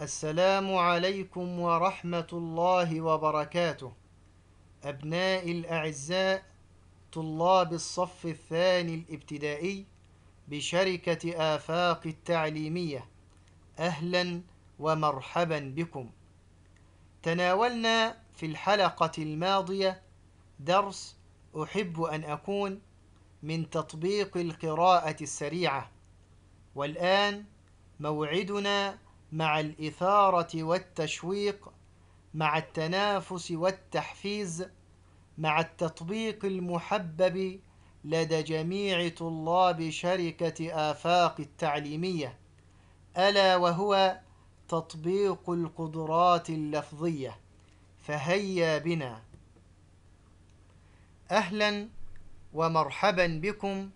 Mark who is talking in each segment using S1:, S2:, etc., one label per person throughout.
S1: السلام عليكم ورحمة الله وبركاته أبنائي الأعزاء طلاب الصف الثاني الابتدائي بشركة آفاق التعليمية أهلا ومرحبا بكم تناولنا في الحلقة الماضية درس أحب أن أكون من تطبيق القراءة السريعة والآن موعدنا مع الإثارة والتشويق مع التنافس والتحفيز مع التطبيق المحبب لدى جميع طلاب شركة آفاق التعليمية ألا وهو تطبيق القدرات اللفظية فهيا بنا أهلا ومرحبا بكم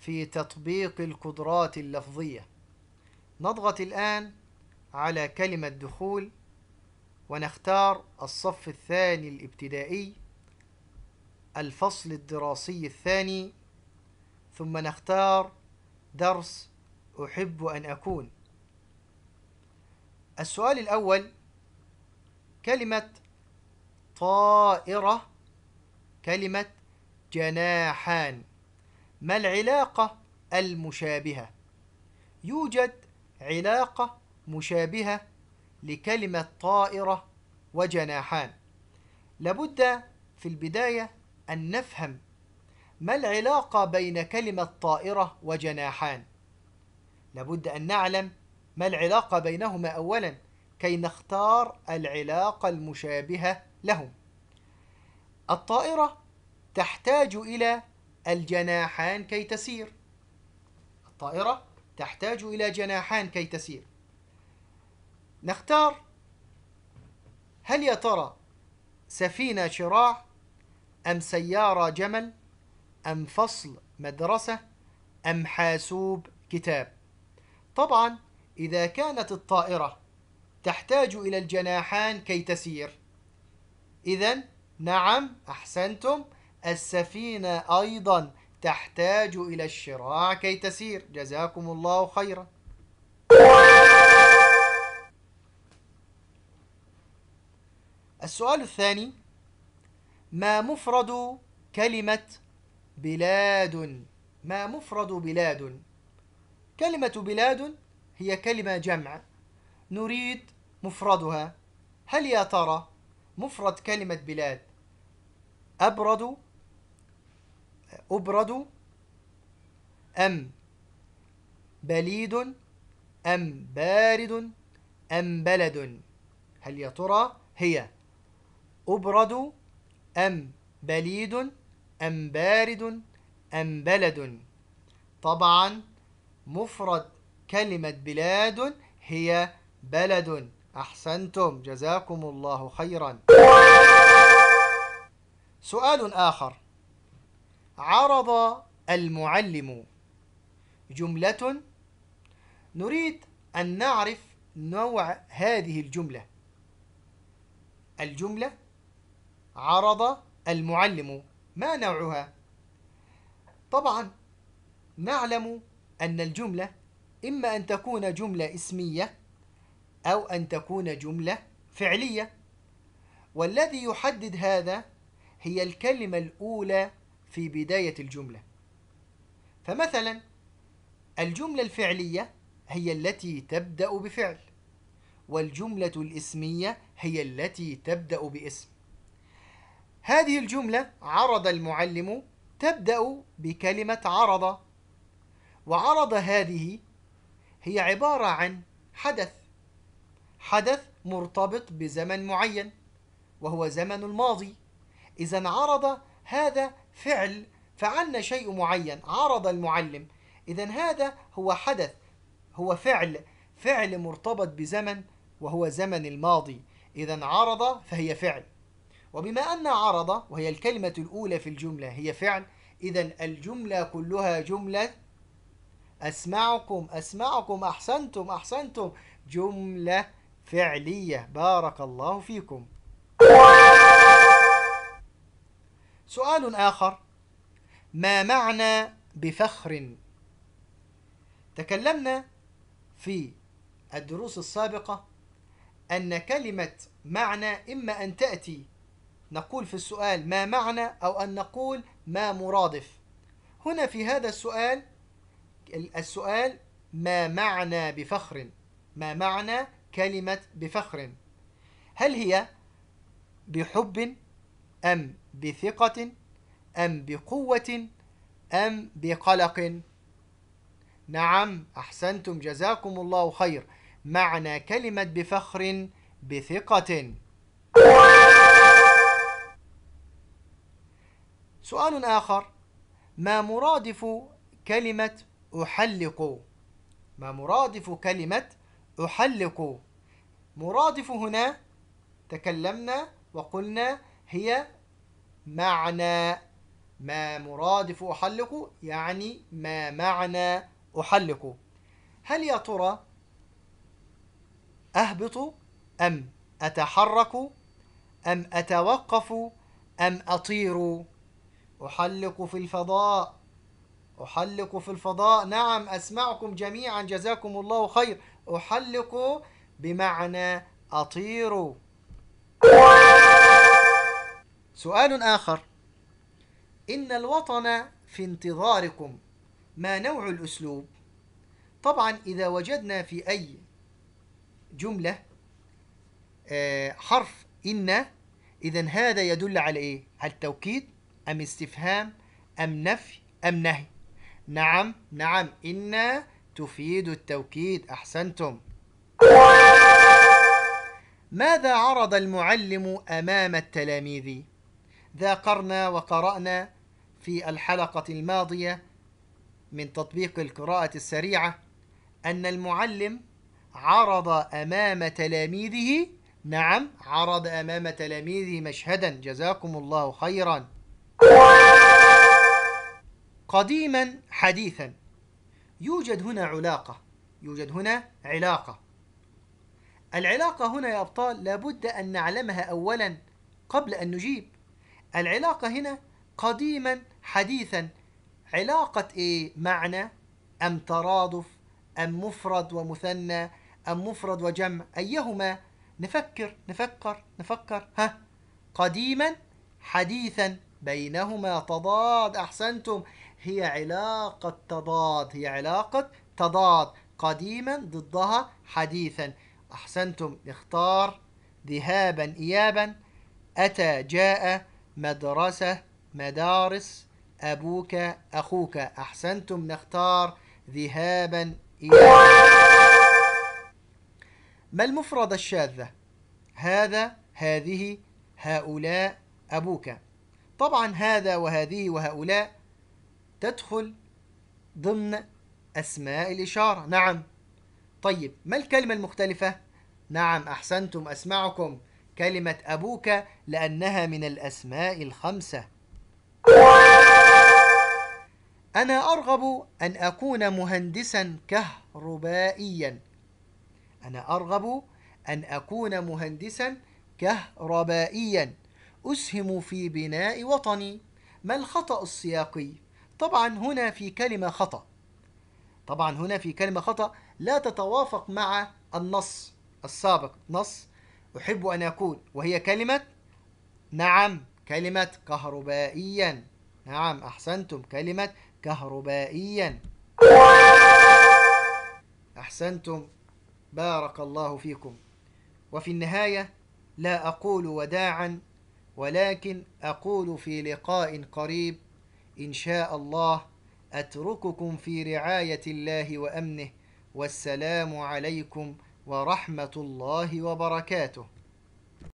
S1: في تطبيق القدرات اللفظية نضغط الآن على كلمة دخول ونختار الصف الثاني الابتدائي الفصل الدراسي الثاني ثم نختار درس أحب أن أكون السؤال الأول كلمة طائرة كلمة جناحان ما العلاقة المشابهة؟ يوجد علاقة مشابهة لكلمة طائرة وجناحان لابد في البداية أن نفهم ما العلاقة بين كلمة طائرة وجناحان لابد أن نعلم ما العلاقة بينهما أولا كي نختار العلاقة المشابهة لهم الطائرة تحتاج إلى الجناحان كي تسير الطائرة تحتاج إلى جناحان كي تسير نختار هل يا ترى سفينة شراع أم سيارة جمل أم فصل مدرسة أم حاسوب كتاب طبعا إذا كانت الطائرة تحتاج إلى الجناحان كي تسير إذا نعم أحسنتم السفينة أيضا تحتاج إلى الشراع كي تسير جزاكم الله خيرا السؤال الثاني ما مفرد كلمة بلاد ما مفرد بلاد كلمة بلاد هي كلمة جمع نريد مفردها هل يا ترى مفرد كلمة بلاد أبرد أبرد أم بليد أم بارد أم بلد هل يا ترى هي أبرد أم بليد أم بارد أم بلد طبعا مفرد كلمة بلاد هي بلد أحسنتم جزاكم الله خيرا سؤال آخر عرض المعلم جملة نريد أن نعرف نوع هذه الجملة الجملة عرض المعلم ما نوعها؟ طبعا نعلم أن الجملة إما أن تكون جملة اسمية أو أن تكون جملة فعلية والذي يحدد هذا هي الكلمة الأولى في بداية الجملة فمثلا الجملة الفعلية هي التي تبدأ بفعل والجملة الاسمية هي التي تبدأ باسم هذه الجملة عرض المعلم تبدأ بكلمة عرض وعرض هذه هي عبارة عن حدث حدث مرتبط بزمن معين وهو زمن الماضي إذا عرض هذا فعل فعلنا شيء معين عرض المعلم إذا هذا هو حدث هو فعل فعل مرتبط بزمن وهو زمن الماضي إذا عرض فهي فعل وبما أن عرض وهي الكلمة الأولى في الجملة هي فعل إذا الجملة كلها جملة أسمعكم أسمعكم أحسنتم أحسنتم جملة فعلية بارك الله فيكم سؤال آخر ما معنى بفخر تكلمنا في الدروس السابقة أن كلمة معنى إما أن تأتي نقول في السؤال ما معنى أو أن نقول ما مرادف هنا في هذا السؤال السؤال ما معنى بفخر ما معنى كلمة بفخر هل هي بحب أم بثقة أم بقوة أم بقلق نعم أحسنتم جزاكم الله خير معنى كلمة بفخر بثقة سؤال آخر ما مرادف كلمة أحلق ما مرادف كلمة أحلق مرادف هنا تكلمنا وقلنا هي معنى ما مرادف أحلق يعني ما معنى أحلق هل يا ترى أهبط أم أتحرك أم أتوقف أم أطير أحلق في الفضاء أحلق في الفضاء نعم أسمعكم جميعا جزاكم الله خير أحلق بمعنى أطير سؤال آخر إن الوطن في انتظاركم ما نوع الأسلوب؟ طبعا إذا وجدنا في أي جملة آه، حرف إن إذا هذا يدل على إيه؟ على التوكيد أم استفهام أم نفي أم نهي نعم نعم إن تفيد التوكيد أحسنتم ماذا عرض المعلم أمام التلاميذ؟ ذاقرنا وقرأنا في الحلقة الماضية من تطبيق القراءة السريعة أن المعلم عرض أمام تلاميذه نعم عرض أمام تلاميذه مشهدا جزاكم الله خيرا قديما حديثا يوجد هنا علاقة يوجد هنا علاقة العلاقة هنا يا أبطال لابد أن نعلمها أولا قبل أن نجيب العلاقة هنا قديما حديثا علاقة إيه؟ معنى أم ترادف أم مفرد ومثنى أم مفرد وجمع أيهما نفكر نفكر نفكر ها قديما حديثا بينهما تضاد أحسنتم هي علاقة تضاد هي علاقة تضاد قديما ضدها حديثا أحسنتم اختار ذهابا إيابا أتى جاء مدرسة مدارس أبوك أخوك أحسنتم نختار ذهابا إيابا ما المفردة الشاذة؟ هذا هذه هؤلاء أبوك طبعا هذا وهذه وهؤلاء تدخل ضمن أسماء الإشارة نعم طيب ما الكلمة المختلفة؟ نعم أحسنتم أسمعكم كلمة أبوك لأنها من الأسماء الخمسة أنا أرغب أن أكون مهندسا كهربائيا أنا أرغب أن أكون مهندسا كهربائيا أسهم في بناء وطني ما الخطأ السياقي؟ طبعا هنا في كلمة خطأ طبعا هنا في كلمة خطأ لا تتوافق مع النص السابق نص أحب أن أكون وهي كلمة نعم كلمة كهربائيا نعم أحسنتم كلمة كهربائيا أحسنتم بارك الله فيكم وفي النهاية لا أقول وداعا ولكن أقول في لقاء قريب إن شاء الله أترككم في رعاية الله وأمنه والسلام عليكم ورحمة الله وبركاته